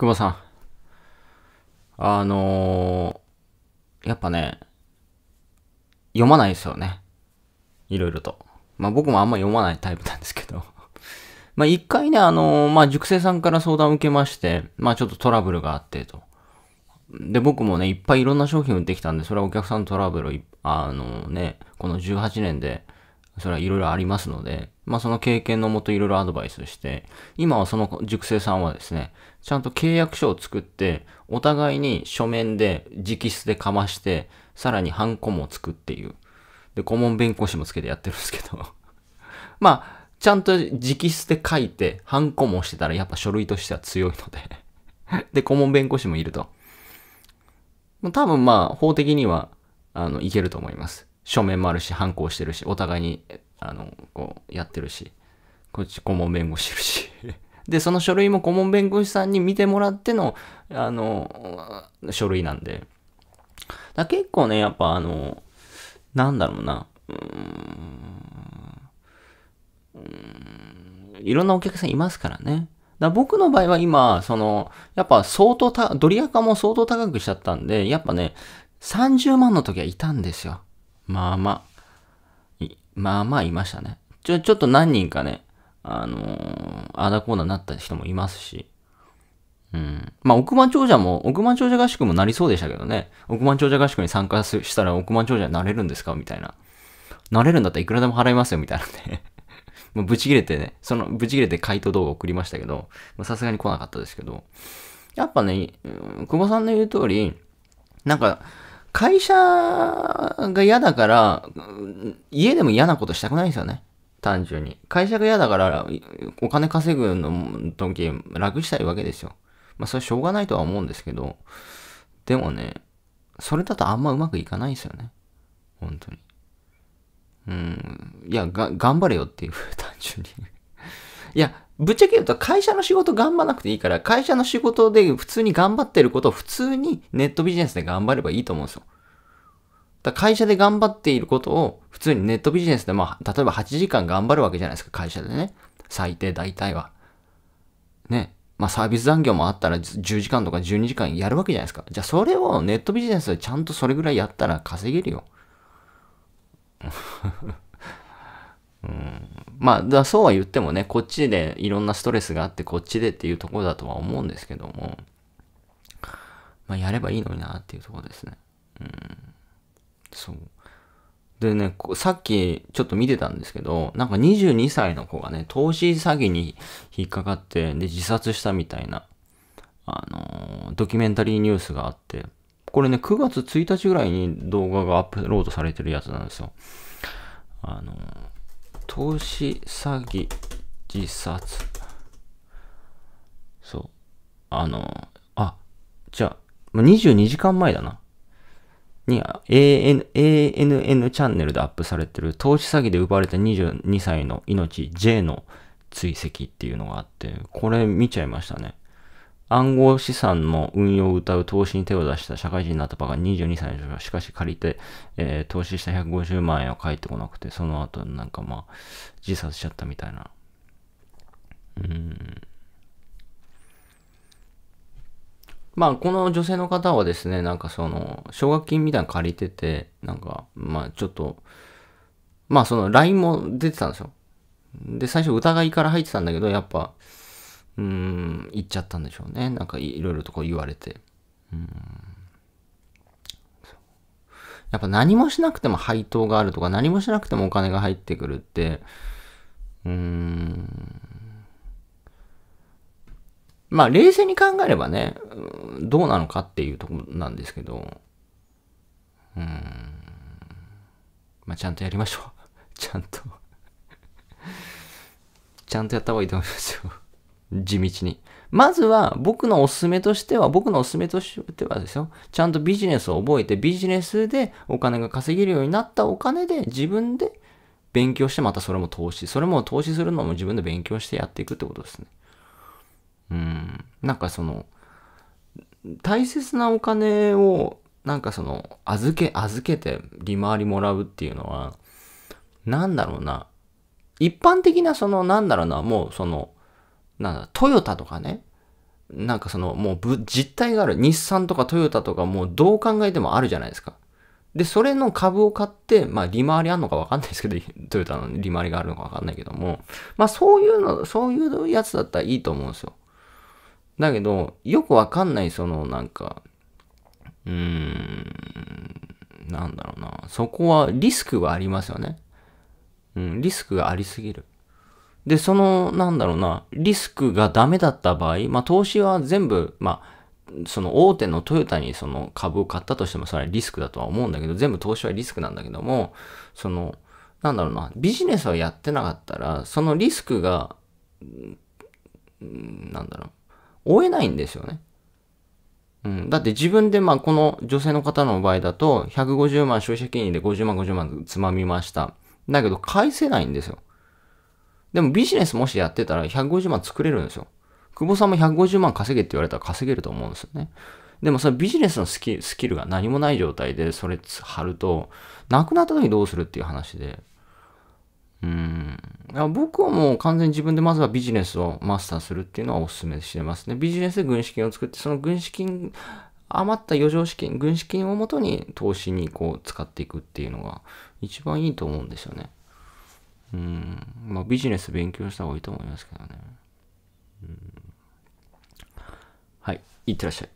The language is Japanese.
熊さん。あのー、やっぱね、読まないですよね。いろいろと。まあ僕もあんま読まないタイプなんですけど。まあ一回ね、あのー、まあ塾生さんから相談を受けまして、まあちょっとトラブルがあってと。で、僕もね、いっぱいいろんな商品売ってきたんで、それはお客さんのトラブル、あのね、この18年で、それはいろいろありますので、まあその経験のもといろいろアドバイスして、今はその塾生さんはですね、ちゃんと契約書を作って、お互いに書面で直筆でかまして、さらにハンコも作っていう。で、顧問弁護士もつけてやってるんですけど まあ、ちゃんと直筆で書いて、ハンコもしてたらやっぱ書類としては強いので で、顧問弁護士もいると。多分まあ、法的には、あの、いけると思います。書面もあるし、反抗してるし、お互いに、あの、こう、やってるし、こっち顧問弁護士いるし。で、その書類も顧問弁護士さんに見てもらっての、あの、書類なんで。だ結構ね、やっぱあの、なんだろうな、うーん、うーんいろんなお客さんいますからね。だ僕の場合は今、その、やっぱ相当た、ドリアカも相当高くしちゃったんで、やっぱね、30万の時はいたんですよ。まあまあ、まあまあいましたね。ちょ、ちょっと何人かね、あのー、あだこうだなった人もいますし、うん。まあ、億万長者も、億万長者合宿もなりそうでしたけどね。億万長者合宿に参加したら億万長者になれるんですかみたいな。なれるんだったらいくらでも払いますよ、みたいなね。も うブチ切れてね、その、ブチ切れて回答動画送りましたけど、さすがに来なかったですけど。やっぱね、久保さんの言う通り、なんか、会社が嫌だから、家でも嫌なことしたくないんですよね。単純に。会社が嫌だから、お金稼ぐの時、楽したいわけですよ。まあ、それはしょうがないとは思うんですけど、でもね、それだとあんまうまくいかないんですよね。本当に。うん。いや、が、頑張れよっていう、単純にいや、ぶっちゃけ言うと会社の仕事頑張なくていいから、会社の仕事で普通に頑張ってることを普通にネットビジネスで頑張ればいいと思うんですよ。だ会社で頑張っていることを普通にネットビジネスで、まあ、例えば8時間頑張るわけじゃないですか、会社でね。最低大体は。ね。まあサービス残業もあったら10時間とか12時間やるわけじゃないですか。じゃあそれをネットビジネスでちゃんとそれぐらいやったら稼げるよ。まあ、だそうは言ってもね、こっちでいろんなストレスがあって、こっちでっていうところだとは思うんですけども、まあ、やればいいのになっていうところですね。うん。そう。でね、さっきちょっと見てたんですけど、なんか22歳の子がね、投資詐欺に引っかかって、で、自殺したみたいな、あのー、ドキュメンタリーニュースがあって、これね、9月1日ぐらいに動画がアップロードされてるやつなんですよ。あのー投資詐欺自殺そうあのあじゃあ22時間前だなに AN ANN チャンネルでアップされてる投資詐欺で奪われた22歳の命 J の追跡っていうのがあってこれ見ちゃいましたね暗号資産の運用を謳う投資に手を出した社会人になったばかり22歳の女性は、しかし借りて、えー、投資した150万円は返ってこなくて、その後なんかまあ、自殺しちゃったみたいな。うん。まあ、この女性の方はですね、なんかその、奨学金みたいなの借りてて、なんか、まあちょっと、まあその LINE も出てたんですよ。で、最初疑いから入ってたんだけど、やっぱ、うん、行っちゃったんでしょうね。なんかいろいろとこう言われて。うん。やっぱ何もしなくても配当があるとか、何もしなくてもお金が入ってくるって、うーん。まあ冷静に考えればね、どうなのかっていうとこなんですけど、うん。まあちゃんとやりましょう。ちゃんと ちゃんとやった方がいいと思いますよ地道に。まずは僕のおすすめとしては、僕のおすすめとしてはですよ、ちゃんとビジネスを覚えて、ビジネスでお金が稼げるようになったお金で自分で勉強してまたそれも投資。それも投資するのも自分で勉強してやっていくってことですね。うん。なんかその、大切なお金を、なんかその、預け、預けて利回りもらうっていうのは、なんだろうな。一般的なその、なんだろうな、もうその、なんだ、トヨタとかね、なんかその、もう実態がある。日産とかトヨタとかもうどう考えてもあるじゃないですか。で、それの株を買って、まあ、利回りあるのかわかんないですけど、トヨタの利回りがあるのかわかんないけども、まあ、そういうの、そういうやつだったらいいと思うんですよ。だけど、よくわかんない、その、なんか、うーん、なんだろうな。そこはリスクがありますよね。うん、リスクがありすぎる。で、その、なんだろうな、リスクがダメだった場合、まあ、投資は全部、まあ、その大手のトヨタにその株を買ったとしてもそれはリスクだとは思うんだけど、全部投資はリスクなんだけども、その、なんだろうな、ビジネスをやってなかったら、そのリスクが、なんだろう、負えないんですよね。うん、だって自分で、まあ、この女性の方の場合だと、150万消費者金利で50万50万つまみました。だけど、返せないんですよ。でもビジネスもしやってたら150万作れるんですよ。久保さんも150万稼げって言われたら稼げると思うんですよね。でもそれビジネスのスキスキルが何もない状態でそれ貼ると、なくなった時どうするっていう話で。うん。僕はもう完全に自分でまずはビジネスをマスターするっていうのはお勧めしてますね。ビジネスで軍資金を作って、その軍資金、余った余剰資金、軍資金をもとに投資にこう使っていくっていうのが一番いいと思うんですよね。うん。まあ、ビジネス勉強した方がいいと思いますけどね。うん。はい。いってらっしゃい。